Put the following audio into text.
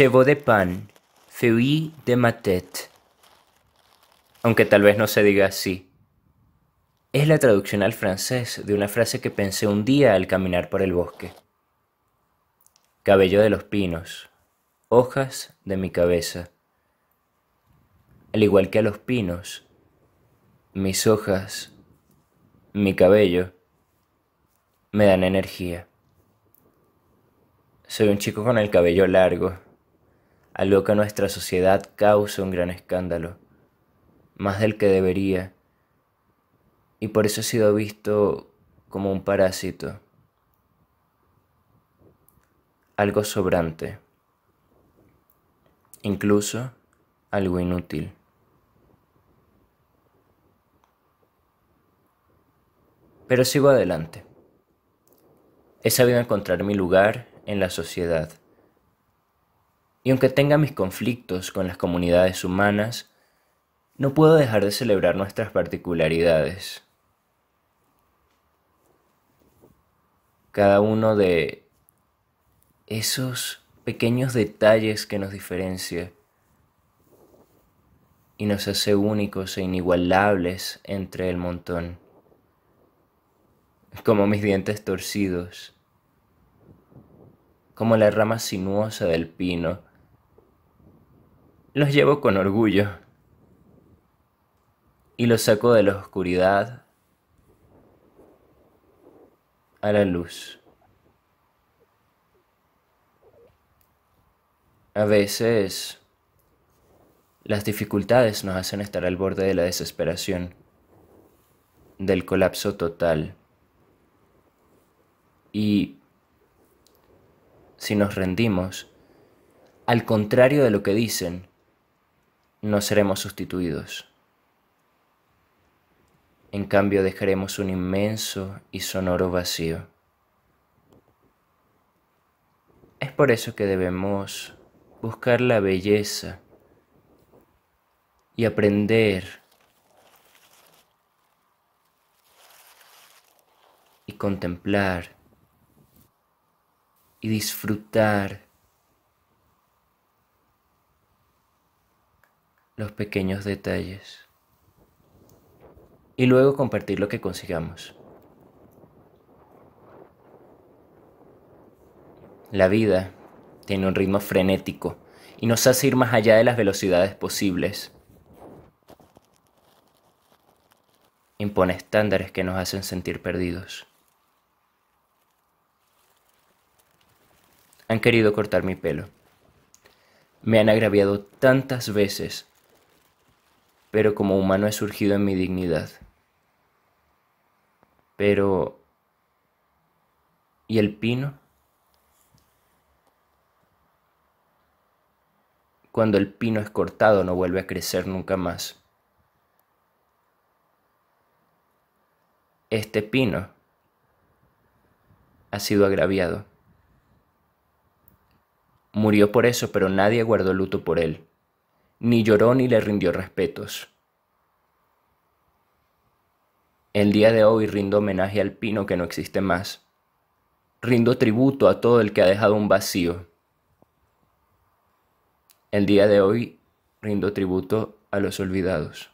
chevaux de pan, feuille de matet. Aunque tal vez no se diga así. Es la traducción al francés de una frase que pensé un día al caminar por el bosque. Cabello de los pinos, hojas de mi cabeza. Al igual que a los pinos, mis hojas, mi cabello, me dan energía. Soy un chico con el cabello largo algo que nuestra sociedad causa un gran escándalo, más del que debería, y por eso ha sido visto como un parásito, algo sobrante, incluso algo inútil. Pero sigo adelante. He sabido encontrar mi lugar en la sociedad. Y aunque tenga mis conflictos con las comunidades humanas, no puedo dejar de celebrar nuestras particularidades. Cada uno de esos pequeños detalles que nos diferencia y nos hace únicos e inigualables entre el montón, como mis dientes torcidos, como la rama sinuosa del pino, los llevo con orgullo y los saco de la oscuridad a la luz. A veces las dificultades nos hacen estar al borde de la desesperación, del colapso total. Y si nos rendimos, al contrario de lo que dicen, no seremos sustituidos. En cambio dejaremos un inmenso y sonoro vacío. Es por eso que debemos buscar la belleza y aprender y contemplar y disfrutar los pequeños detalles. Y luego compartir lo que consigamos. La vida tiene un ritmo frenético y nos hace ir más allá de las velocidades posibles. Impone estándares que nos hacen sentir perdidos. Han querido cortar mi pelo. Me han agraviado tantas veces pero como humano he surgido en mi dignidad. Pero... ¿Y el pino? Cuando el pino es cortado no vuelve a crecer nunca más. Este pino ha sido agraviado. Murió por eso, pero nadie guardó luto por él ni lloró ni le rindió respetos. El día de hoy rindo homenaje al pino que no existe más. Rindo tributo a todo el que ha dejado un vacío. El día de hoy rindo tributo a los olvidados.